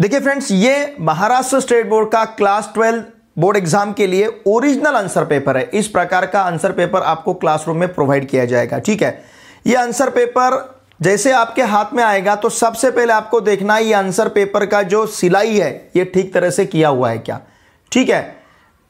देखिए फ्रेंड्स ये Maharashtra state board का क्लास ट्वेल्व बोर्ड एग्जाम के लिए ओरिजिनल आंसर पेपर है इस प्रकार का आंसर पेपर आपको क्लासरूम में प्रोवाइड किया जाएगा ठीक है ये आंसर पेपर जैसे आपके हाथ में आएगा तो सबसे पहले आपको देखना है ये आंसर पेपर का जो सिलाई है ये ठीक तरह से किया हुआ है क्या ठीक है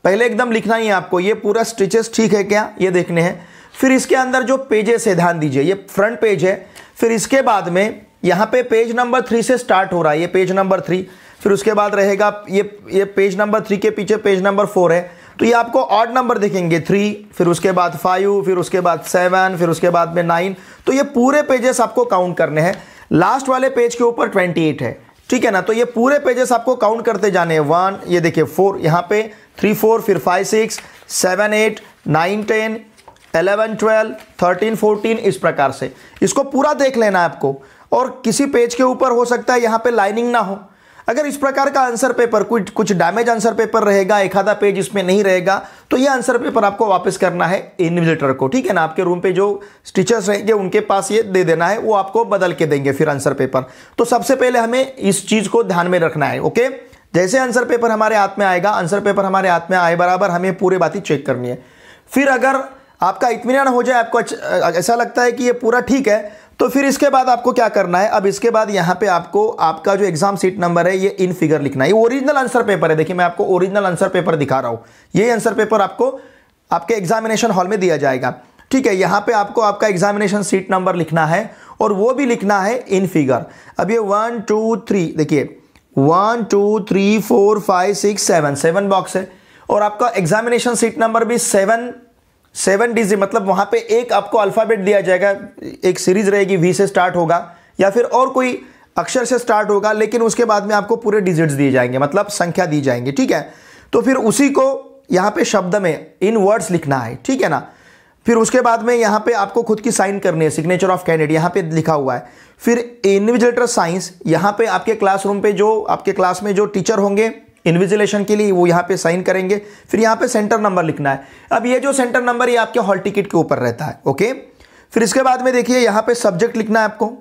पहले एकदम लिखना ही है आपको ये पूरा स्टिचेस ठीक है क्या ये देखने हैं फिर इसके अंदर जो पेजेस है ध्यान दीजिए ये फ्रंट पेज है फिर इसके बाद में यहाँ पे पेज नंबर थ्री से स्टार्ट हो रहा है ये पेज नंबर थ्री फिर उसके बाद रहेगा ये ये पेज नंबर थ्री के पीछे पेज नंबर फोर है तो ये आपको ऑड नंबर दिखेंगे थ्री फिर उसके बाद फाइव फिर उसके बाद सेवन फिर उसके बाद में नाइन तो ये पूरे पेजेस आपको काउंट करने हैं लास्ट वाले पेज के ऊपर ट्वेंटी एट है ठीक है ना तो ये पूरे पेजेस आपको काउंट करते जाने हैं वन ये देखिए फोर यहाँ पे थ्री फोर फिर five six seven eight nine ten eleven twelve thirteen fourteen इस प्रकार से इसको पूरा देख लेना आपको और किसी पेज के ऊपर हो सकता है यहाँ पे लाइनिंग ना हो अगर इस प्रकार का आंसर पेपर कुछ कुछ डैमेज आंसर पेपर रहेगा एक आधा पेज इसमें नहीं रहेगा तो ये आंसर पेपर आपको वापस करना है इन्विजिलेटर को ठीक है ना आपके रूम पे जो टीचर्स रहेंगे उनके पास ये दे देना है वो आपको बदल के देंगे फिर आंसर पेपर तो सबसे पहले हमें इस चीज़ को ध्यान में रखना है ओके जैसे आंसर पेपर हमारे हाथ में आएगा आंसर पेपर हमारे हाथ में आए बराबर हमें पूरे बातें चेक करनी है फिर अगर आपका इतमान हो जाए आपको ऐसा लगता है कि ये पूरा ठीक है तो फिर इसके बाद आपको क्या करना है अब इसके बाद यहां पे आपको आपका जो एग्जाम सीट नंबर है ये इन फिगर लिखना है ये ओरिजिनल आंसर पेपर है देखिए मैं आपको ओरिजिनल आंसर पेपर दिखा रहा हूं ये आंसर पेपर आपको आपके एग्जामिनेशन हॉल में दिया जाएगा ठीक है यहां पे आपको आपका एग्जामिनेशन सीट नंबर लिखना है और वो भी लिखना है इन फिगर अब ये वन टू थ्री देखिए one two three four five six seven seven box है और आपका एग्जामिनेशन सीट नंबर भी सेवन सेवन डिजिट मतलब वहाँ पे एक आपको अल्फ़ाबेट दिया जाएगा एक सीरीज रहेगी वी से स्टार्ट होगा या फिर और कोई अक्षर से स्टार्ट होगा लेकिन उसके बाद में आपको पूरे डिजिट्स दिए जाएंगे मतलब संख्या दी जाएंगी ठीक है तो फिर उसी को यहाँ पे शब्द में इन वर्ड्स लिखना है ठीक है ना फिर उसके बाद में यहाँ पे आपको खुद की साइन करनी है सिग्नेचर ऑफ कैंडिडेट यहाँ पे लिखा हुआ है फिर इन्विजिलेटर साइंस यहाँ पे आपके क्लासरूम पे जो आपके क्लास में जो टीचर होंगे इन्विजिलेशन के लिए वो यहाँ पे साइन करेंगे फिर यहाँ पे सेंटर नंबर लिखना है अब ये जो सेंटर नंबर ये आपके हॉल टिकट के ऊपर रहता है ओके फिर इसके बाद में देखिए यहाँ पे सब्जेक्ट लिखना है आपको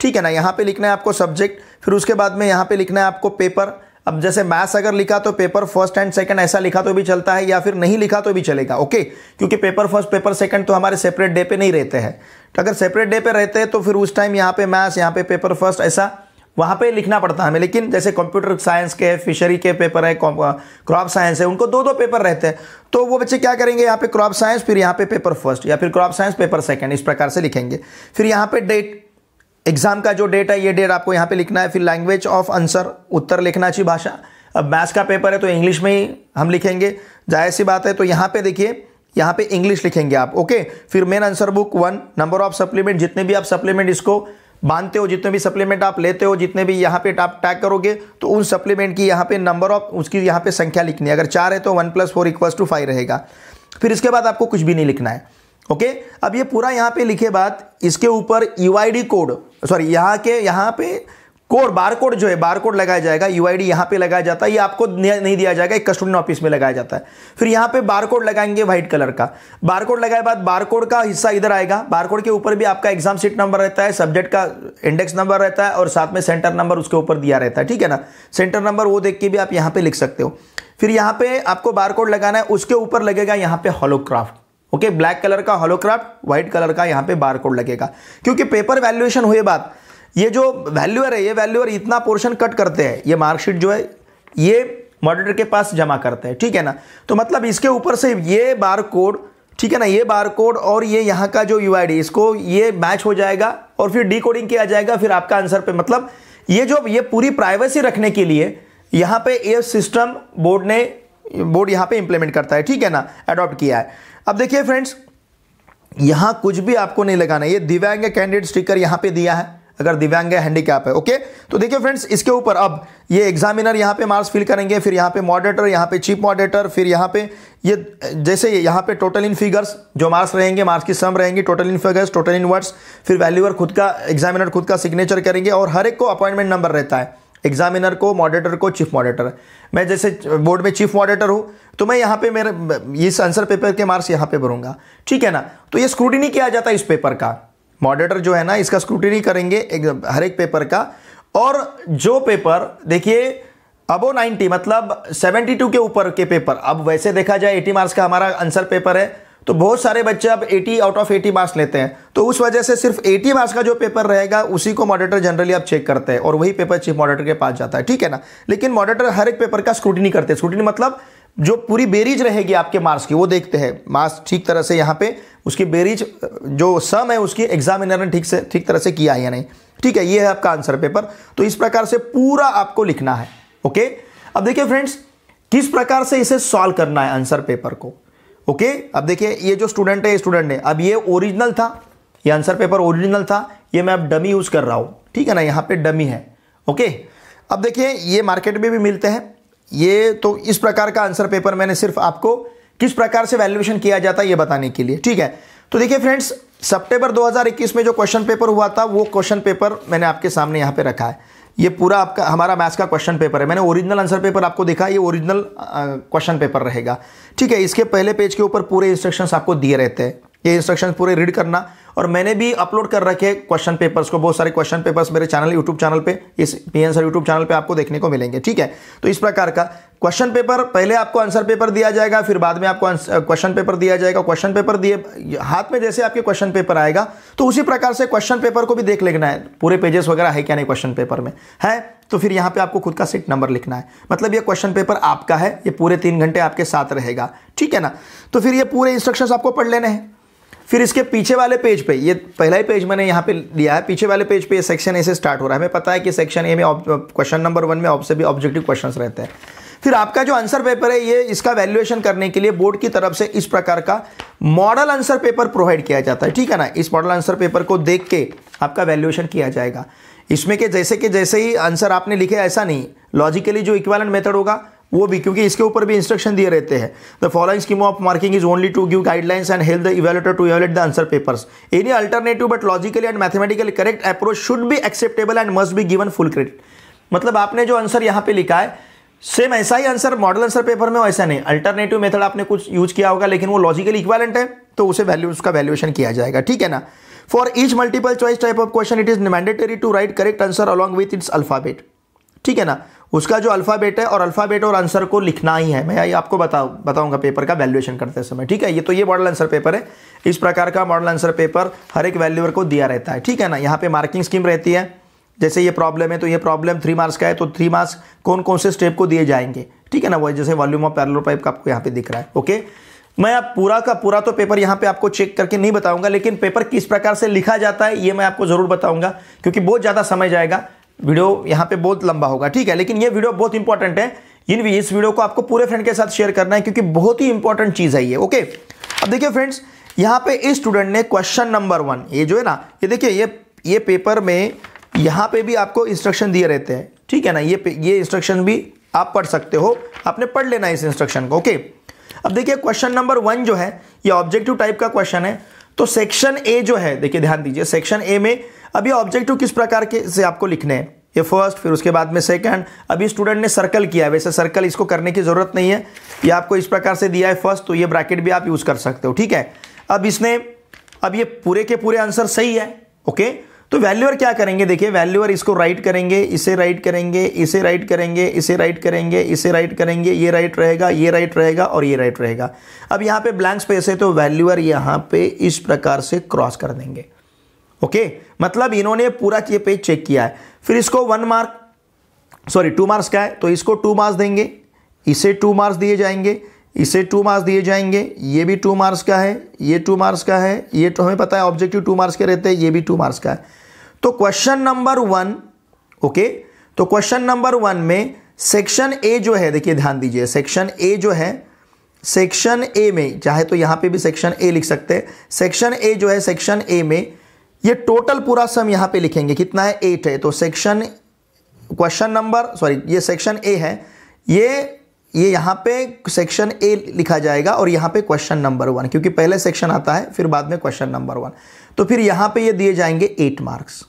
ठीक है ना यहाँ पे लिखना है आपको सब्जेक्ट फिर उसके बाद में यहाँ पे लिखना है आपको पेपर अब जैसे मैथ्स अगर लिखा तो पेपर फर्स्ट एंड सेकंड ऐसा लिखा तो भी चलता है या फिर नहीं लिखा तो भी चलेगा ओके क्योंकि पेपर फर्स्ट पेपर सेकंड तो हमारे सेपरेट डे पे नहीं रहते हैं तो अगर सेपरेट डे पे रहते हैं तो फिर उस टाइम यहाँ पे मैथ्स यहाँ पे पेपर फर्स्ट ऐसा वहाँ पे लिखना पड़ता है हमें लेकिन जैसे कंप्यूटर साइंस के फिशरी के पेपर है क्रॉप साइंस है उनको दो दो पेपर रहते हैं तो वो बच्चे क्या करेंगे यहाँ पे क्रॉप साइंस फिर यहाँ पे पेपर फर्स्ट या फिर क्रॉप साइंस पेपर सेकंड इस प्रकार से लिखेंगे फिर यहाँ पे डेट एग्जाम का जो डेट है ये डेट आपको यहाँ पे लिखना है फिर लैंग्वेज ऑफ आंसर उत्तर लिखना चाहिए भाषा अब मैथ्स का पेपर है तो इंग्लिश में ही हम लिखेंगे जाहिर सी बात है तो यहाँ पे देखिए यहाँ पे इंग्लिश लिखेंगे आप ओके फिर main answer book one number of supplement जितने भी आप सप्लीमेंट इसको बांधते हो जितने भी सप्लीमेंट आप लेते हो जितने भी यहाँ पे आप टैग करोगे तो उन सप्लीमेंट की यहाँ पे नंबर ऑफ उसकी यहाँ पे संख्या लिखनी है अगर चार है तो one plus four equals to five रहेगा फिर इसके बाद आपको कुछ भी नहीं लिखना है ओके अब ये पूरा यहाँ पे लिखे बात इसके ऊपर यू कोड सॉरी यहाँ के यहाँ पे कोड बारकोड जो है बारकोड लगाया जाएगा यू आई डी यहाँ पर लगाया जाता है ये आपको नहीं दिया जाएगा एक कस्टोडियन ऑफिस में लगाया जाता है फिर यहाँ पे बारकोड लगाएंगे व्हाइट कलर का बारकोड लगाए बाद बारकोड का हिस्सा इधर आएगा बारकोड के ऊपर भी आपका एग्जाम सीट नंबर रहता है सब्जेक्ट का इंडेक्स नंबर रहता है और साथ में सेंटर नंबर उसके ऊपर दिया रहता है ठीक है ना सेंटर नंबर वो देख के भी आप यहाँ पर लिख सकते हो फिर यहाँ पे आपको कोड लगाना है उसके ऊपर लगेगा यहाँ पे हॉलोक्राफ्ट ओके ब्लैक कलर का हॉलोक्राफ्ट व्हाइट कलर का यहाँ पे कोड लगेगा क्योंकि पेपर वैल्यूएशन हुए बाद ये जो वैल्यूअर है ये वैल्यूअर इतना पोर्शन कट करते हैं ये मार्कशीट जो है ये मर्डर के पास जमा करते हैं ठीक है ना तो मतलब इसके ऊपर से ये बार कोड ठीक है ना ये बार कोड और ये यहाँ का जो यू इसको ये मैच हो जाएगा और फिर डी किया जाएगा फिर आपका आंसर पे मतलब ये जो ये पूरी प्राइवेसी रखने के लिए यहाँ पे ये सिस्टम बोर्ड ने बोर्ड यहाँ पे इम्प्लीमेंट करता है ठीक है ना अडॉप्ट किया है अब देखिए फ्रेंड्स यहाँ कुछ भी आपको नहीं लगाना ये दिव्यांग कैंडिडेट स्टिकर यहाँ पे दिया है अगर दिव्यांग है हैंडीकैप है ओके तो देखिए फ्रेंड्स इसके ऊपर अब ये एग्जामिनर यहाँ पे मार्क्स फिल करेंगे फिर यहाँ पे मॉडरेटर यहाँ पे चीफ मॉडरेटर फिर यहाँ पे ये जैसे ये यहाँ पे टोटल इन फिगर्स जो मार्क्स रहेंगे मार्क्स की सम रहेंगी total in figures total in words फिर वैल्यूअर खुद का एग्जामिनर खुद का सिग्नेचर करेंगे और हर एक को अपॉइंटमेंट नंबर रहता है एग्जामिनर को मॉडरेटर को चीफ मॉडरेटर मैं जैसे बोर्ड में चीफ मॉडरेटर हूँ तो मैं यहाँ पे मेरे इस आंसर पेपर के मार्क्स यहाँ पे भरूंगा ठीक है ना तो ये स्क्रूटिनी किया जाता है इस पेपर का मॉडरेटर जो है ना इसका स्क्रूटनी करेंगे एक हर एक पेपर का और जो पेपर देखिए अबो 90 मतलब 72 के ऊपर के पेपर अब वैसे देखा जाए 80 मार्क्स का हमारा आंसर पेपर है तो बहुत सारे बच्चे अब 80 आउट ऑफ 80 मार्क्स लेते हैं तो उस वजह से सिर्फ 80 मार्क्स का जो पेपर रहेगा उसी को मॉडरेटर जनरली अब चेक करते हैं और वही पेपर चीफ मॉडरेटर के पास जाता है ठीक है ना लेकिन मॉडरेटर हर एक पेपर का स्क्रूटनी करते हैं स्क्रूटनी मतलब जो पूरी बेरीज रहेगी आपके मार्क्स की वो देखते हैं मार्क्स ठीक तरह से यहाँ पे उसकी बेरीज जो सम है उसकी एग्जामिनर ने ठीक से ठीक तरह से किया है या नहीं ठीक है ये है आपका आंसर पेपर तो इस प्रकार से पूरा आपको लिखना है ओके अब देखिए फ्रेंड्स किस प्रकार से इसे सॉल्व करना है आंसर पेपर को ओके अब देखिए ये जो स्टूडेंट है ये स्टूडेंट है अब ये ओरिजिनल था ये आंसर पेपर ओरिजिनल था ये मैं अब डमी यूज़ कर रहा हूँ ठीक है ना यहाँ पे डमी है ओके अब देखिए ये मार्केट में भी मिलते हैं ये तो इस प्रकार का आंसर पेपर मैंने सिर्फ आपको किस प्रकार से वैल्यूएशन किया जाता है ये बताने के लिए ठीक है तो देखिए फ्रेंड्स सितंबर 2021 में जो क्वेश्चन पेपर हुआ था वो क्वेश्चन पेपर मैंने आपके सामने यहाँ पे रखा है ये पूरा आपका हमारा मैथ्स का क्वेश्चन पेपर है मैंने ओरिजिनल आंसर पेपर आपको देखा ये ओरिजिनल क्वेश्चन पेपर रहेगा ठीक है इसके पहले पेज के ऊपर पूरे इंस्ट्रक्शन आपको दिए रहते हैं ये इंस्ट्रक्शन पूरे रीड करना और मैंने भी अपलोड कर रखे क्वेश्चन पेपर्स को बहुत सारे क्वेश्चन पेपर्स मेरे चैनल यूट्यूब चैनल पे इस P N sir YouTube channel पे आपको देखने को मिलेंगे ठीक है तो इस प्रकार का क्वेश्चन पेपर पहले आपको आंसर पेपर दिया जाएगा फिर बाद में आपको क्वेश्चन पेपर दिया जाएगा क्वेश्चन पेपर दिए हाथ में जैसे आपके क्वेश्चन पेपर आएगा तो उसी प्रकार से क्वेश्चन पेपर को भी देख लेना है पूरे पेजेस वगैरह है क्या नहीं क्वेश्चन पेपर में है तो फिर यहाँ पर आपको खुद का सीट नंबर लिखना है मतलब ये क्वेश्चन पेपर आपका है ये पूरे तीन घंटे आपके साथ रहेगा ठीक है ना तो फिर ये पूरे इंस्ट्रक्शन आपको पढ़ लेने हैं फिर इसके पीछे वाले पेज पे ये पहला ही पेज मैंने यहाँ पे लिया है पीछे वाले पेज पे ये सेक्शन ए से स्टार्ट हो रहा है हमें पता है कि सेक्शन ए में क्वेश्चन नंबर वन में ऑब्से भी ऑब्जेक्टिव क्वेश्चन रहते हैं फिर आपका जो आंसर पेपर है ये इसका वैल्यूएशन करने के लिए बोर्ड की तरफ से इस प्रकार का मॉडल आंसर पेपर प्रोवाइड किया जाता है ठीक है ना इस मॉडल आंसर पेपर को देख के आपका वैल्यूएशन किया जाएगा इसमें के जैसे के जैसे ही आंसर आपने लिखे ऐसा नहीं लॉजिकली जो इक्वालन मेथड होगा वो भी क्योंकि इसके ऊपर भी इंस्ट्रक्शन दिए रहते हैं the following scheme of marking is only to give guidelines and help the evaluator to evaluate the answer papers any alternative but logically and mathematically correct approach should भी acceptable and must be given full credit मतलब आपने जो answer यहाँ पे लिखा है same ऐसा ही आंसर मॉडल आंसर पेपर में वैसा नहीं अल्टरनेटिव मेथड आपने कुछ यूज किया होगा लेकिन वो लॉजिकली इक्वालेंट है तो उसे वैल्यू उसका वैल्यूएशन किया जाएगा ठीक है ना for each multiple choice type of question it is mandatory to write correct answer along with its alphabet ठीक है ना उसका जो अल्फ़ाबेट है और अल्फ़ाबेट और आंसर को लिखना ही है मैं ये आपको बताऊँ बताऊंगा पेपर का वैल्यूएशन करते समय ठीक है ये तो ये मॉडल आंसर पेपर है इस प्रकार का मॉडल आंसर पेपर हर एक वैल्यूअर को दिया रहता है ठीक है ना यहाँ पे मार्किंग स्कीम रहती है जैसे ये प्रॉब्लम है तो ये प्रॉब्लम थ्री मार्क्स का है तो थ्री मार्क्स कौन कौन से स्टेप को दिए जाएंगे ठीक है ना वो जैसे वॉल्यूम ऑफ पैरलो पाइप का आपको यहाँ पे दिख रहा है ओके मैं आप पूरा का पूरा तो पेपर यहाँ पे आपको चेक करके नहीं बताऊंगा लेकिन पेपर किस प्रकार से लिखा जाता है ये मैं आपको ज़रूर बताऊंगा क्योंकि बहुत ज़्यादा समय जाएगा वीडियो यहाँ पे बहुत लंबा होगा ठीक है लेकिन ये वीडियो बहुत इंपॉर्टेंट है इन भी इस वीडियो को आपको पूरे फ्रेंड के साथ शेयर करना है क्योंकि बहुत ही इंपॉर्टेंट चीज़ है ये ओके अब देखिए फ्रेंड्स यहाँ पे इस स्टूडेंट ने क्वेश्चन नंबर वन ये जो है ना ये देखिए ये ये पेपर में यहाँ पे भी आपको इंस्ट्रक्शन दिए रहते हैं ठीक है ना ये ये इंस्ट्रक्शन भी आप पढ़ सकते हो आपने पढ़ लेना इस इंस्ट्रक्शन को ओके अब देखिए क्वेश्चन नंबर वन जो है ये ऑब्जेक्टिव टाइप का क्वेश्चन है तो सेक्शन ए जो है देखिए ध्यान दीजिए सेक्शन ए में अब ये ऑब्जेक्टिव किस प्रकार के से आपको लिखने हैं ये फर्स्ट फिर उसके बाद में सेकंड अभी स्टूडेंट ने सर्कल किया है वैसे सर्कल इसको करने की ज़रूरत नहीं है ये आपको इस प्रकार से दिया है फर्स्ट तो ये ब्रैकेट भी आप यूज़ कर सकते हो ठीक है अब इसने अब ये पूरे के पूरे आंसर सही है ओके तो वैल्यूअर क्या करेंगे देखिए वैल्यूअर इसको राइट करेंगे इसे राइट करेंगे इसे राइट करेंगे इसे राइट करेंगे इसे राइट करेंगे ये राइट रहेगा ये राइट रहेगा और ये राइट रहेगा अब यहाँ पे ब्लैंक स्पेस है तो वैल्यूअर यहाँ पे इस प्रकार से क्रॉस कर देंगे ओके मतलब इन्होंने पूरा ये पेज चेक किया है फिर इसको one mark sorry two marks का है तो इसको टू मार्क्स देंगे इसे टू मार्क्स दिए जाएंगे इसे टू मार्क्स दिए जाएंगे ये भी टू मार्क्स का है ये टू मार्क्स का है ये तो हमें पता है ऑब्जेक्टिव टू मार्क्स के रहते हैं ये भी टू मार्क्स का है तो क्वेश्चन नंबर वन ओके तो क्वेश्चन नंबर वन में सेक्शन ए जो है देखिए ध्यान दीजिए सेक्शन ए जो है सेक्शन ए में चाहे तो यहाँ पे भी सेक्शन ए लिख सकते हैं सेक्शन ए जो है सेक्शन ए में ये टोटल पूरा सम यहां पे लिखेंगे कितना है एट है तो सेक्शन क्वेश्चन नंबर सॉरी ये सेक्शन ए है ये ये यहां पे सेक्शन ए लिखा जाएगा और यहां पे क्वेश्चन नंबर वन क्योंकि पहले सेक्शन आता है फिर बाद में क्वेश्चन नंबर वन तो फिर यहां पे ये दिए जाएंगे एट मार्क्स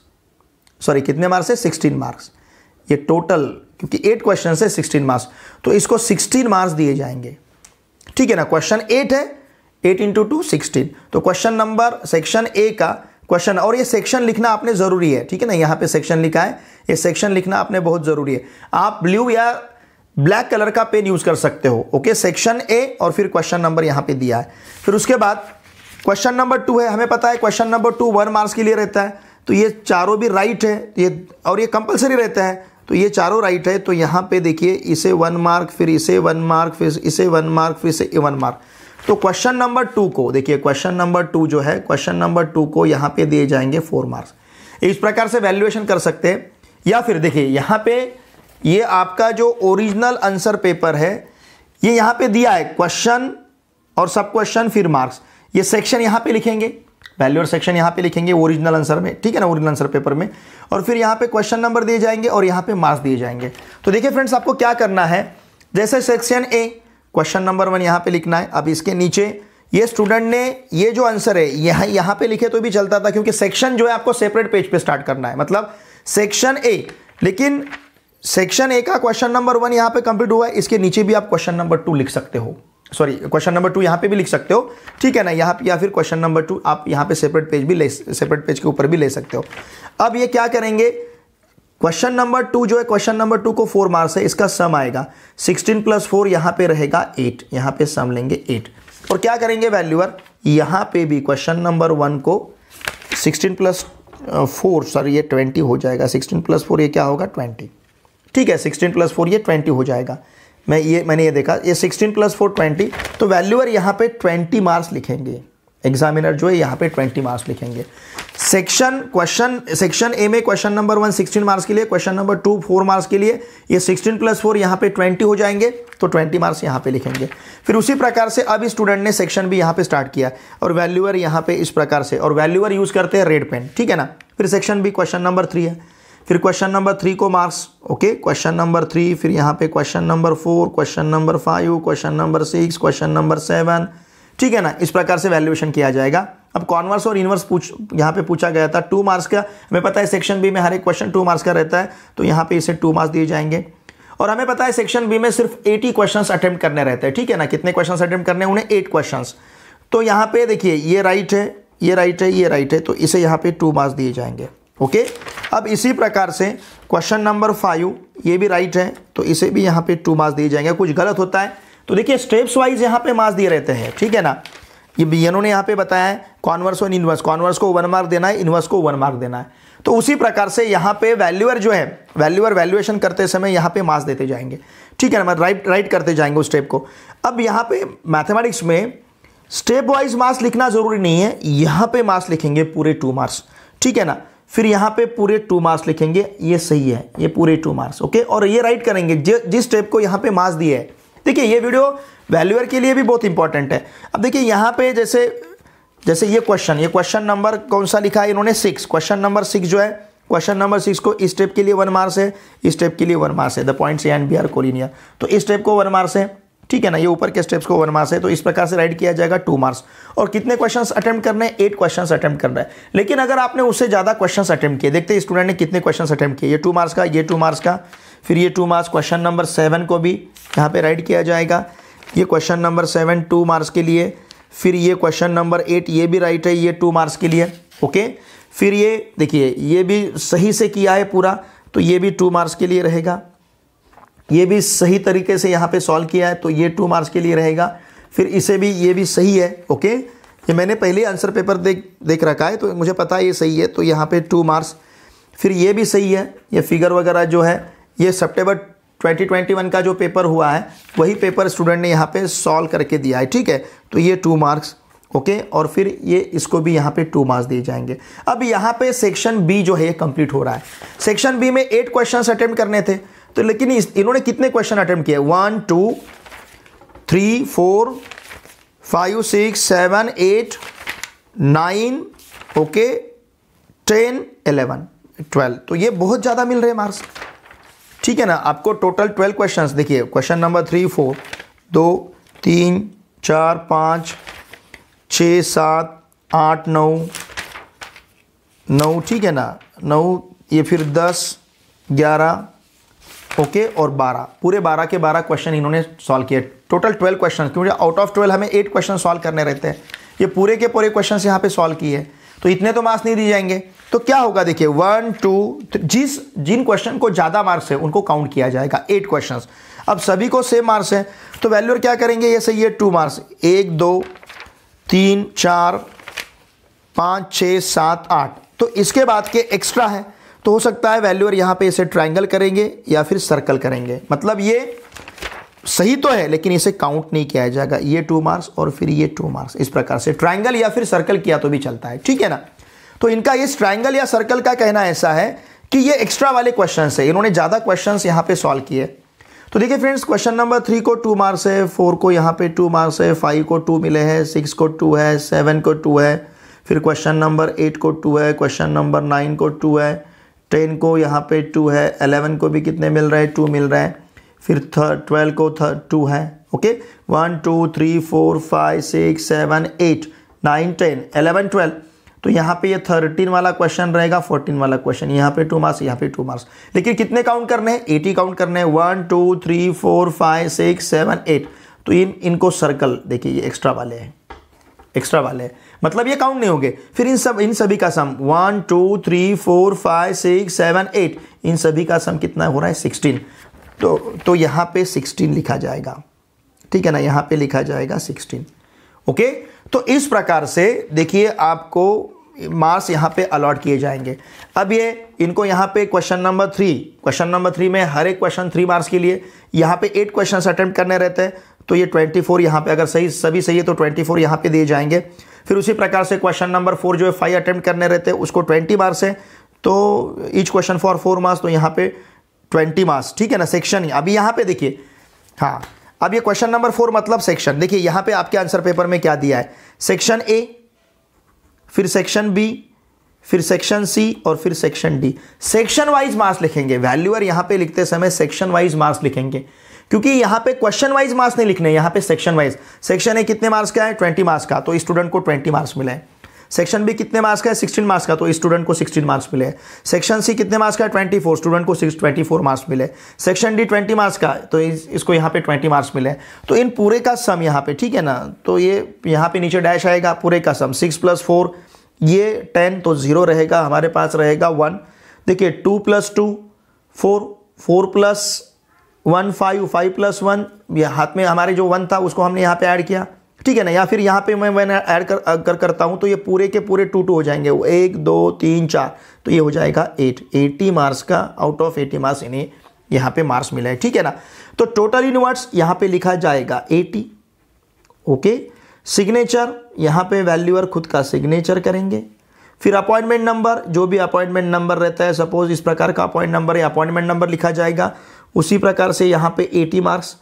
सॉरी कितने मार्क्स है सिक्सटीन मार्क्स ये टोटल क्योंकि एट क्वेश्चन है सिक्सटीन मार्क्स तो इसको सिक्सटीन मार्क्स दिए जाएंगे ठीक है ना क्वेश्चन एट है एट इंटू टू सिक्सटीन तो क्वेश्चन नंबर सेक्शन ए का क्वेश्चन और ये सेक्शन लिखना आपने ज़रूरी है ठीक है ना यहाँ पे सेक्शन लिखा है ये सेक्शन लिखना आपने बहुत ज़रूरी है आप ब्लू या ब्लैक कलर का पेन यूज़ कर सकते हो ओके सेक्शन ए और फिर क्वेश्चन नंबर यहाँ पे दिया है फिर उसके बाद क्वेश्चन नंबर टू है हमें पता है question number two one marks के लिए रहता है तो ये चारों भी राइट है ये और ये कंपलसरी रहता है तो ये चारों राइट है तो यहाँ पे देखिए इसे वन मार्क फिर इसे वन मार्क फिर इसे वन मार्क फिर इसे वन मार्क तो क्वेश्चन नंबर टू को देखिए क्वेश्चन नंबर टू जो है क्वेश्चन नंबर टू को यहां पे दिए जाएंगे फोर मार्क्स इस प्रकार से वैल्यूएशन कर सकते हैं या फिर देखिए यहां पे ये आपका जो ओरिजिनल आंसर पेपर है ये यहां पे दिया है क्वेश्चन और सब क्वेश्चन फिर मार्क्स ये सेक्शन यहां पे लिखेंगे वैल्यू और सेक्शन यहां पे लिखेंगे ओरिजिनल आंसर में ठीक है ना ओरिजिनल आंसर पेपर में और फिर यहां पे क्वेश्चन नंबर दिए जाएंगे और यहां पे मार्क्स दिए जाएंगे तो देखिए फ्रेंड्स आपको क्या करना है जैसे section A question number one यहाँ पे लिखना है अब इसके नीचे ये स्टूडेंट ने ये जो आंसर है यहाँ यहाँ पे लिखे तो भी चलता था क्योंकि सेक्शन जो है आपको सेपरेट पेज पे स्टार्ट करना है मतलब सेक्शन ए लेकिन सेक्शन ए का क्वेश्चन नंबर वन यहाँ पे कंप्लीट हुआ है इसके नीचे भी आप क्वेश्चन नंबर टू लिख सकते हो सॉरी क्वेश्चन नंबर टू यहाँ पे भी लिख सकते हो ठीक है ना यहाँ या फिर क्वेश्चन नंबर टू आप यहाँ पे सेपरेट पेज भी ले सेपरेट पेज के ऊपर भी ले सकते हो अब ये क्या करेंगे क्वेश्चन नंबर टू जो है क्वेश्चन नंबर टू को फोर मार्क्स है इसका सम आएगा सिक्सटीन प्लस फोर यहां पर रहेगा एट यहाँ पे सम लेंगे एट और क्या करेंगे वैल्यूअर यहाँ पे भी क्वेश्चन नंबर वन को सिक्सटीन प्लस फोर सॉरी ये ट्वेंटी हो जाएगा सिक्सटीन प्लस फोर ये क्या होगा ट्वेंटी ठीक है सिक्सटीन प्लस फोर ये ट्वेंटी हो जाएगा मैं ये मैंने ये देखा ये सिक्सटीन प्लस फोर ट्वेंटी तो वैल्यूअर यहाँ पे ट्वेंटी मार्क्स लिखेंगे एग्जामिनर जो है यहाँ पे ट्वेंटी मार्क्स लिखेंगे सेक्शन क्वेश्चन सेक्शन ए में question number one sixteen marks के लिए question number two four marks के लिए ये सिक्सटीन प्लस फोर यहाँ पे ट्वेंटी हो जाएंगे तो ट्वेंटी मार्क्स यहाँ पे लिखेंगे फिर उसी प्रकार से अब स्टूडेंट ने सेक्शन भी यहाँ पे स्टार्ट किया और वैल्यूअर यहाँ पे इस प्रकार से और वैल्यूअर यूज़ करते हैं रेड पेन ठीक है ना फिर section B question number three है फिर क्वेश्चन नंबर थ्री को marks okay question number three फिर यहाँ पे question number four question number five question number six question number seven ठीक है ना इस प्रकार से वैल्यूएशन किया जाएगा अब कॉन्वर्स और इनवर्स पूछ यहाँ पे पूछा गया था टू मार्क्स का हमें पता है सेक्शन बी में हर एक क्वेश्चन टू मार्क्स का रहता है तो यहाँ पे इसे टू मार्क्स दिए जाएंगे और हमें पता है सेक्शन बी में सिर्फ 80 क्वेश्चंस अटेम्प्ट करने रहते हैं ठीक है ना कितने क्वेश्चंस अटेम्प्ट करने उन्हें एट क्वेश्चंस तो यहाँ पे देखिए ये राइट है ये राइट है ये राइट है तो इसे यहाँ पे टू मार्क्स दिए जाएंगे ओके अब इसी प्रकार से क्वेश्चन नंबर फाइव ये भी राइट है तो इसे भी यहाँ पे टू मार्क्स दिए जाएंगे कुछ गलत होता है तो देखिए स्टेप्स वाइज यहाँ पे मार्क्स दिए रहते हैं ठीक है ना ये इन्होंने यहाँ पे बताया है कॉन्वर्स और इनवर्स कॉन्वर्स को वन मार्क देना है इनवर्स को वन मार्क देना है तो उसी प्रकार से यहाँ पे वैल्यूअर जो है वैल्यूअर वैल्यूएशन करते समय यहाँ पे मार्क्स देते जाएंगे ठीक है ना राइट मतलब राइट करते जाएंगे उस स्टेप को अब यहाँ पे मैथमेटिक्स में स्टेप वाइज मार्क्स लिखना जरूरी नहीं है यहाँ पे मार्क्स लिखेंगे पूरे टू मार्क्स ठीक है ना फिर यहाँ पे पूरे टू मार्क्स लिखेंगे ये सही है ये पूरे टू मार्क्स ओके और ये राइट करेंगे जिस स्टेप को यहाँ पे मार्क्स दिए है देखिए ये वीडियो वैल्यूअर के लिए भी बहुत इंपॉर्टेंट है अब देखिए यहाँ पे जैसे जैसे ये क्वेश्चन ये क्वेश्चन नंबर कौन सा लिखा है इन्होंने सिक्स क्वेश्चन नंबर सिक्स जो है क्वेश्चन नंबर सिक्स को इस स्टेप के लिए वन मार्क्स है इस स्टेप के लिए वन मार्क्स है the points and B are collinear तो इस स्टेप को वन मार्क्स है ठीक है ना ये ऊपर के स्टेप्स को वन मार्क्स है तो इस प्रकार से राइट किया जाएगा टू मार्क्स और कितने क्वेश्चन अटेम्प्ट करने हैं एट क्वेश्चंस कर करना है लेकिन अगर आपने उससे ज़्यादा क्वेश्चन अटैम्प्ट किए देखते स्टूडेंट ने कितने क्वेश्चन अटैम्प्ट किए ये टू मार्क्स का ये टू मार्क्स का फिर ये two marks question number seven को भी यहाँ पे राइट किया जाएगा ये question number seven two marks के लिए फिर ये क्वेश्चन नंबर एट ये भी राइट है ये टू मार्क्स के लिए ओके फिर ये देखिए ये भी सही से किया है पूरा तो ये भी टू मार्क्स के लिए रहेगा ये भी सही तरीके से यहाँ पे सॉल्व किया है तो ये टू मार्क्स के लिए रहेगा फिर इसे भी ये भी सही है ओके ये मैंने पहले आंसर पेपर देख देख रखा है तो मुझे पता है ये सही है तो यहाँ पे टू मार्क्स फिर ये भी सही है ये फिगर वगैरह जो है ये सितंबर 2021 का जो पेपर हुआ है वही पेपर स्टूडेंट ने यहाँ पे सॉल्व करके दिया है ठीक है तो ये टू मार्क्स ओके और फिर ये इसको भी यहाँ पे टू मार्क्स दिए जाएंगे अब यहाँ पे सेक्शन बी जो है ये कंप्लीट हो रहा है सेक्शन बी में एट क्वेश्चन अटैम्प्ट करने थे तो लेकिन इस, इन्होंने कितने क्वेश्चन अटैम्प्ट किए one two three four five six seven eight nine okay ten eleven twelve तो ये बहुत ज़्यादा मिल रहे मार्क्स ठीक है ना आपको टोटल ट्वेल्व क्वेश्चंस देखिए क्वेश्चन नंबर थ्री फोर दो तीन चार पाँच छ सात आठ नौ नौ ठीक है ना नौ ये फिर दस ग्यारह ओके और बारह पूरे बारह के बारह क्वेश्चन इन्होंने सॉल्व किए टोटल ट्वेल्व क्वेश्चन क्योंकि आउट ऑफ ट्वेल्व हमें एट क्वेश्चन सॉल्व करने रहते हैं ये पूरे के पूरे क्वेश्चन यहाँ पे सॉल्व किए तो इतने तो मार्क्स नहीं दिए जाएंगे तो क्या होगा देखिए वन टू जिस जिन क्वेश्चन को ज़्यादा मार्क्स है उनको काउंट किया जाएगा एट क्वेश्चन अब सभी को सेम मार्क्स हैं तो वैल्यूर क्या करेंगे ये सही है टू मार्क्स एक दो तीन चार पाँच छः सात आठ तो इसके बाद के एक्स्ट्रा है तो हो सकता है वैल्यूअर यहाँ पे इसे ट्राइंगल करेंगे या फिर सर्कल करेंगे मतलब ये सही तो है लेकिन इसे काउंट नहीं किया जाएगा ये टू मार्क्स और फिर ये टू मार्क्स इस प्रकार से ट्राइंगल या फिर सर्कल किया तो भी चलता है ठीक है ना तो इनका इस ट्राइंगल या सर्कल का कहना ऐसा है कि ये एक्स्ट्रा वाले क्वेश्चन है इन्होंने ज़्यादा क्वेश्चन यहाँ पे सॉल्व किए तो देखिए फ्रेंड्स क्वेश्चन नंबर थ्री को टू मार्क्स है फोर को यहाँ पे टू मार्क्स है फाइव को टू मिले हैं सिक्स को टू है सेवन को टू है फिर क्वेश्चन नंबर एट को टू है क्वेश्चन नंबर नाइन को टू है टेन को यहाँ पे टू है एलेवन को भी कितने मिल रहे हैं टू मिल रहे हैं फिर थर्ड ट्वेल्व को थर्ड टू है okay one two three four five six seven eight nine ten eleven twelve तो यहाँ पे ये थर्टीन वाला क्वेश्चन रहेगा फोर्टीन वाला क्वेश्चन यहाँ पे टू मार्क्स यहाँ पे टू मार्क्स लेकिन कितने काउंट करने हैं एटी काउंट करने हैं one two three four five six seven eight तो इन इनको सर्कल देखिए ये एक्स्ट्रा वाले हैं एक्स्ट्रा वाले हैं मतलब ये काउंट नहीं होंगे फिर इन सब इन सभी का sum one two three four five six seven eight इन सभी का सम कितना हो रहा है सिक्सटीन तो तो यहाँ पे सिक्सटीन लिखा जाएगा ठीक है ना यहाँ पे लिखा जाएगा सिक्सटीन ओके तो इस प्रकार से देखिए आपको मार्क्स यहाँ पे अलॉट किए जाएंगे अब ये इनको यहाँ पे question number three question number three में हर एक क्वेश्चन थ्री मार्क्स के लिए यहाँ पे एट क्वेश्चन अटैम्प्ट करने रहते हैं तो ये ट्वेंटी फोर यहाँ पर अगर सही सभी सही है तो ट्वेंटी फोर यहाँ पर दिए जाएंगे फिर उसी प्रकार से क्वेश्चन नंबर फोर जो है फाइव अटैम्प्ट करने रहते हैं उसको ट्वेंटी मार्क्स है तो each question for four marks तो यहाँ पे ट्वेंटी मार्क्स ठीक है ना सेक्शन अभी यहाँ पे देखिए हाँ अब ये क्वेश्चन नंबर फोर मतलब सेक्शन देखिए यहां पे आपके आंसर पेपर में क्या दिया है सेक्शन ए फिर सेक्शन बी फिर सेक्शन सी और फिर section D section wise marks लिखेंगे वैल्यूअर यहां पे लिखते समय सेक्शन वाइज मार्क्स लिखेंगे क्योंकि यहां पे क्वेश्चन वाइज मार्क्स नहीं लिखने यहां पे सेक्शन वाइज सेक्शन ए कितने मार्क्स का है ट्वेंटी मार्क्स का तो स्टूडेंट को ट्वेंटी मार्क्स मिला है सेक्शन बी कितने मार्क्स का है सिक्सटीन मार्क्स का तो स्टूडेंट को सिक्सटीन मार्क्स मिले सेक्शन सी कितने मार्क्स का है ट्वेंटी फोर स्टूडेंट को सिक्स ट्वेंटी फोर मार्क्स मिले सेक्शन डी ट्वेंटी मार्क्स का तो इस, इसको यहाँ पे ट्वेंटी मार्क्स मिले तो इन पूरे का सम यहाँ पे ठीक है ना तो ये यहाँ पे नीचे डैश आएगा पूरे का सम सिक्स प्लस फोर ये टेन तो ज़ीरो रहेगा हमारे पास रहेगा वन देखिए two plus two four four plus one five five plus one ये हाथ में हमारे जो वन था उसको हमने यहाँ पे ऐड किया ठीक है ना या फिर यहाँ पे मैं मैंने ऐड कर, कर करता हूँ तो ये पूरे के पूरे टू टू हो जाएंगे वो एक दो तीन चार तो ये हो जाएगा एट एटी मार्क्स का आउट ऑफ एटी मार्क्स इन्हें यहाँ पे मार्क्स मिला है ठीक है ना तो टोटल यूनिवर्स यहाँ पे लिखा जाएगा एटी ओके सिग्नेचर यहाँ पे वैल्यूअर खुद का सिग्नेचर करेंगे फिर अपॉइंटमेंट नंबर जो भी अपॉइंटमेंट नंबर रहता है सपोज इस प्रकार का अपॉइंट नंबर या अपॉइंटमेंट नंबर लिखा जाएगा उसी प्रकार से यहाँ पे 80 मार्क्स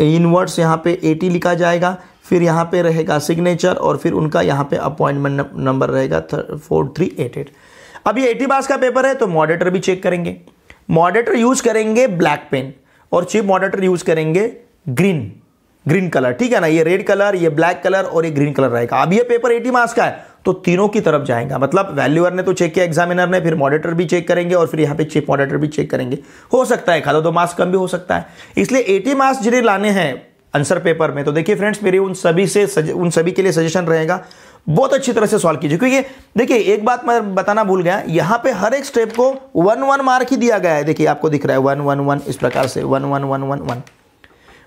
इनवर्ड्स यहाँ पे 80 लिखा जाएगा फिर यहाँ पे रहेगा सिग्नेचर और फिर उनका यहाँ पे अपॉइंटमेंट नंबर रहेगा फोर थ्री एट एट अब ये एटी बास का पेपर है तो मॉडिटर भी चेक करेंगे मॉडिटर यूज़ करेंगे ब्लैक पेन और चीफ मॉडिटर यूज़ करेंगे ग्रीन ग्रीन कलर ठीक है ना ये रेड कलर ये ब्लैक कलर और ये ग्रीन कलर रहेगा अब ये पेपर एटी मार्क्स का है तो तीनों की तरफ जाएगा मतलब वैल्यूअर ने तो चेक किया एग्जामिनर ने फिर मॉडिटर भी चेक करेंगे और फिर यहाँ पे चीफ मॉडिटर भी चेक करेंगे हो सकता है खादा दो मार्क्स कम भी हो सकता है इसलिए एटी मार्क्स जिन्हें लाने हैं आंसर पेपर में तो देखिए फ्रेंड्स मेरे उन सभी से उन सभी के लिए सजेशन रहेगा बहुत अच्छी तरह से सॉल्व कीजिए क्योंकि देखिए एक बात मैं बताना भूल गया यहाँ पे हर एक स्टेप को वन वन मार्क ही दिया गया है देखिए आपको दिख रहा है वन वन वन इस प्रकार से one one one one one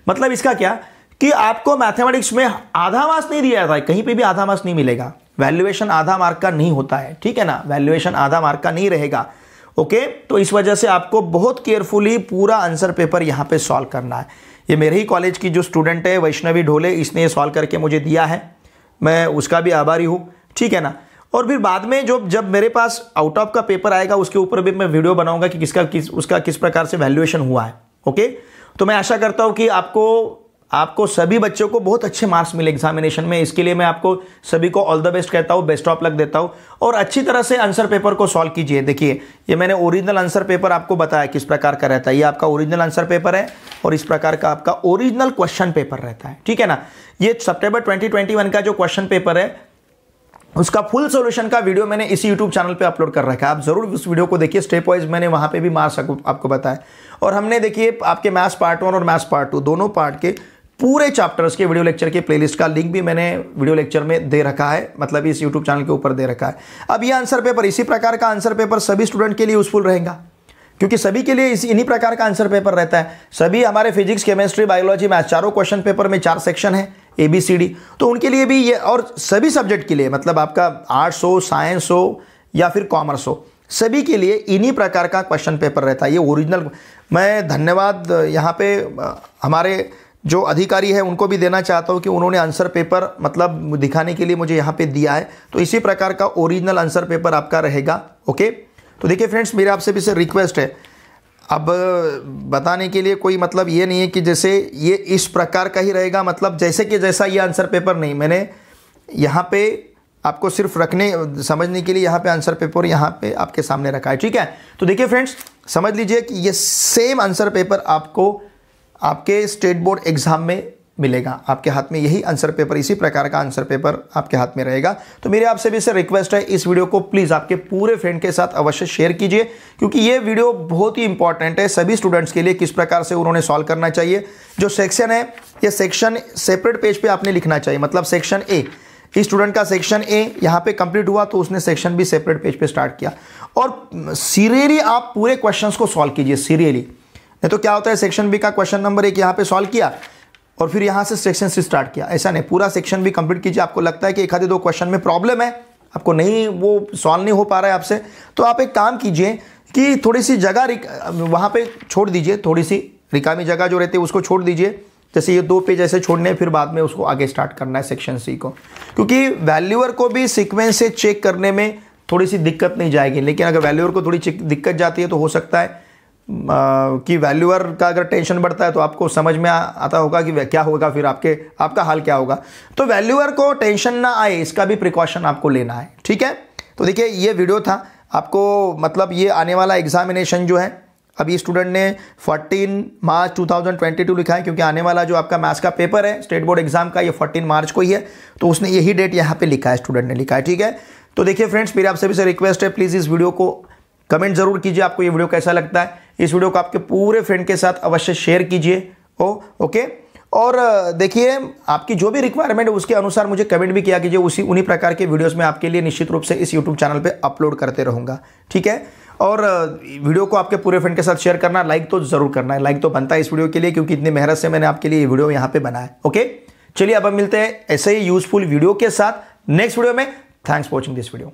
मतलब इसका क्या कि आपको मैथमेटिक्स में आधा मार्क्स नहीं दिया जाता है कहीं पर भी आधा मार्क्स नहीं मिलेगा वैल्युएशन आधा मार्क का नहीं होता है ठीक है ना वैल्युएशन आधा मार्क का नहीं रहेगा ओके तो इस वजह से आपको बहुत केयरफुली पूरा आंसर पेपर यहाँ पे सॉल्व करना है ये मेरे ही कॉलेज की जो स्टूडेंट है वैष्णवी ढोले इसने ये सॉल्व करके मुझे दिया है मैं उसका भी आभारी हूँ ठीक है ना और फिर बाद में जो जब मेरे पास आउट ऑफ का पेपर आएगा उसके ऊपर भी मैं वीडियो बनाऊंगा कि किसका किस उसका किस प्रकार से वैल्यूएशन हुआ है ओके तो मैं आशा करता हूँ कि आपको आपको सभी बच्चों को बहुत अच्छे मार्क्स मिले एग्जामिनेशन में इसके लिए मैं आपको सभी को ऑल द बेस्ट कहता हूँ बेस्ट ऑफ लक देता हूँ और अच्छी तरह से आंसर पेपर को सॉल्व कीजिए देखिए ये मैंने ओरिजिनल आंसर पेपर आपको बताया किस प्रकार का रहता है ये आपका ओरिजिनल आंसर पेपर है और इस प्रकार का आपका ओरिजिनल क्वेश्चन पेपर रहता है ठीक है ना ये सप्टेम्बर ट्वेंटी का जो क्वेश्चन पेपर है उसका फुल सॉल्यूशन का वीडियो मैंने इसी यूट्यूब चैनल पे अपलोड कर रखा है आप जरूर उस वीडियो को देखिए स्टेप वाइज मैंने वहाँ पे भी मार्क्स आपको बताया और हमने देखिए आपके मैथ्स पार्ट वन और मैथ्स पार्ट टू दोनों पार्ट के पूरे चैप्टर्स के वीडियो लेक्चर के प्लेलिस्ट का लिंक भी मैंने वीडियो लेक्चर में दे रखा है मतलब इस यूट्यूब चैनल के ऊपर दे रखा है अब ये आंसर पेपर इसी प्रकार का आंसर पेपर सभी स्टूडेंट के लिए यूजफुल रहेगा क्योंकि सभी के लिए इसी इन्हीं प्रकार का आंसर पेपर रहता है सभी हमारे फिजिक्स केमिस्ट्री बायोलॉजी मैथ चारों क्वेश्चन पेपर में चार सेक्शन है ए बी सी डी तो उनके लिए भी ये और सभी सब्जेक्ट के लिए मतलब आपका आर्ट्स हो साइंस हो या फिर कॉमर्स हो सभी के लिए इन्हीं प्रकार का क्वेश्चन पेपर रहता है ये ओरिजिनल मैं धन्यवाद यहाँ पे हमारे जो अधिकारी है उनको भी देना चाहता हूँ कि उन्होंने आंसर पेपर मतलब दिखाने के लिए मुझे यहाँ पे दिया है तो इसी प्रकार का ओरिजिनल आंसर पेपर आपका रहेगा ओके तो देखिए फ्रेंड्स मेरे आपसे भी से रिक्वेस्ट है अब बताने के लिए कोई मतलब ये नहीं है कि जैसे ये इस प्रकार का ही रहेगा मतलब जैसे कि जैसा ये आंसर पेपर नहीं मैंने यहाँ पे आपको सिर्फ रखने समझने के लिए यहाँ पे आंसर पेपर यहाँ पे आपके सामने रखा है ठीक है तो देखिए फ्रेंड्स समझ लीजिए कि ये सेम आंसर पेपर आपको आपके स्टेट बोर्ड एग्ज़ाम में मिलेगा आपके हाथ में यही आंसर पेपर इसी प्रकार का आंसर पेपर आपके हाथ में रहेगा तो मेरे आपसे भी से रिक्वेस्ट है इस वीडियो को प्लीज़ आपके पूरे फ्रेंड के साथ अवश्य शेयर कीजिए क्योंकि ये वीडियो बहुत ही इंपॉर्टेंट है सभी स्टूडेंट्स के लिए किस प्रकार से उन्होंने सॉल्व करना चाहिए जो सेक्शन है ये सेक्शन सेपरेट पेज पर पे आपने लिखना चाहिए मतलब सेक्शन ए इस स्टूडेंट का सेक्शन ए यहाँ पे कंप्लीट हुआ तो उसने सेक्शन बी सेपरेट पेज पे स्टार्ट किया और सीरियली आप पूरे क्वेश्चंस को सॉल्व कीजिए सीरियली नहीं तो क्या होता है सेक्शन बी का क्वेश्चन नंबर एक यहाँ पे सॉल्व किया और फिर यहाँ से सेक्शन से स्टार्ट किया ऐसा नहीं पूरा सेक्शन भी कंप्लीट कीजिए आपको लगता है कि एक आधे दो क्वेश्चन में प्रॉब्लम है आपको नहीं वो सॉल्व नहीं हो पा रहा है आपसे तो आप एक काम कीजिए कि थोड़ी सी जगह वहाँ पर छोड़ दीजिए थोड़ी सी रिकामी जगह जो रहती है उसको छोड़ दीजिए जैसे ये दो पेज ऐसे छोड़ने फिर बाद में उसको आगे स्टार्ट करना है सेक्शन सी को क्योंकि वैल्यूअर को भी सिक्वेंस से चेक करने में थोड़ी सी दिक्कत नहीं जाएगी लेकिन अगर वैल्यूअर को थोड़ी दिक्कत जाती है तो हो सकता है की वैल्यूअर का अगर टेंशन बढ़ता है तो आपको समझ में आ, आता होगा कि क्या होगा फिर आपके आपका हाल क्या होगा तो वैल्यूअर को टेंशन ना आए इसका भी प्रिकॉशन आपको लेना है ठीक है तो देखिए ये वीडियो था आपको मतलब ये आने वाला एग्जामिनेशन जो है अभी स्टूडेंट ने 14 मार्च 2022 लिखा है क्योंकि आने वाला जो आपका मैथ्स का पेपर है स्टेट बोर्ड एग्जाम का ये 14 मार्च को ही है तो उसने यही डेट यहाँ पे लिखा है स्टूडेंट ने लिखा है ठीक है तो देखिए फ्रेंड्स मेरे आप सभी से रिक्वेस्ट है प्लीज़ इस वीडियो को कमेंट ज़रूर कीजिए आपको ये वीडियो कैसा लगता है इस वीडियो को आपके पूरे फ्रेंड के साथ अवश्य शेयर कीजिए ओ ओके और देखिए आपकी जो भी रिक्वायरमेंट है उसके अनुसार मुझे कमेंट भी किया कीजिए उसी उन्हीं प्रकार के वीडियोस में आपके लिए निश्चित रूप से इस यूट्यूब चैनल पे अपलोड करते रहूँगा ठीक है और वीडियो को आपके पूरे फ्रेंड के साथ शेयर करना लाइक तो ज़रूर करना है लाइक तो बनता है इस वीडियो के लिए क्योंकि इतनी मेहनत से मैंने आपके लिए ये वीडियो यहाँ पर बनाया ओके चलिए अब हम मिलते हैं ऐसे ही यूजफुल वीडियो के साथ नेक्स्ट वीडियो में थैंक्स वॉचिंग दिस वीडियो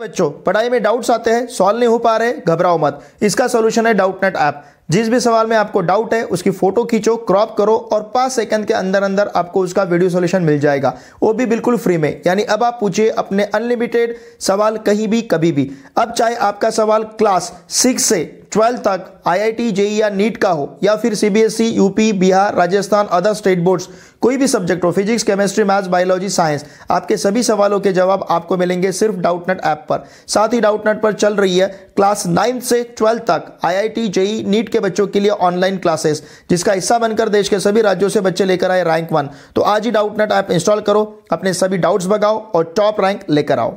बच्चों पढ़ाई में डाउट्स आते हैं सॉल्व नहीं हो पा रहे घबराओ मत इसका सोल्यूशन है डाउट नेट ऐप जिस भी सवाल में आपको डाउट है उसकी फोटो खींचो क्रॉप करो और पांच सेकंड के अंदर अंदर आपको उसका वीडियो सॉल्यूशन मिल जाएगा वो भी बिल्कुल फ्री में यानी अब आप पूछिए अपने अनलिमिटेड सवाल कहीं भी कभी भी अब चाहे आपका सवाल क्लास सिक्स से ट्वेल्थ तक आईआईटी जेई e, या नीट का हो या फिर CBSE UP e, Bihar Rajasthan other state boards कोई भी सब्जेक्ट हो physics chemistry maths biology science आपके सभी सवालों के जवाब आपको मिलेंगे सिर्फ डाउटनेट ऐप पर साथ ही डाउटनेट पर चल रही है क्लास नाइन्थ से ट्वेल्थ तक आईआईटी जेई e, नीट के बच्चों के लिए ऑनलाइन क्लासेस जिसका हिस्सा बनकर देश के सभी राज्यों से बच्चे लेकर आए रैंक वन तो आज ही डाउटनेट ऐप इंस्टॉल करो अपने सभी डाउट्स भगाओ और टॉप रैंक लेकर आओ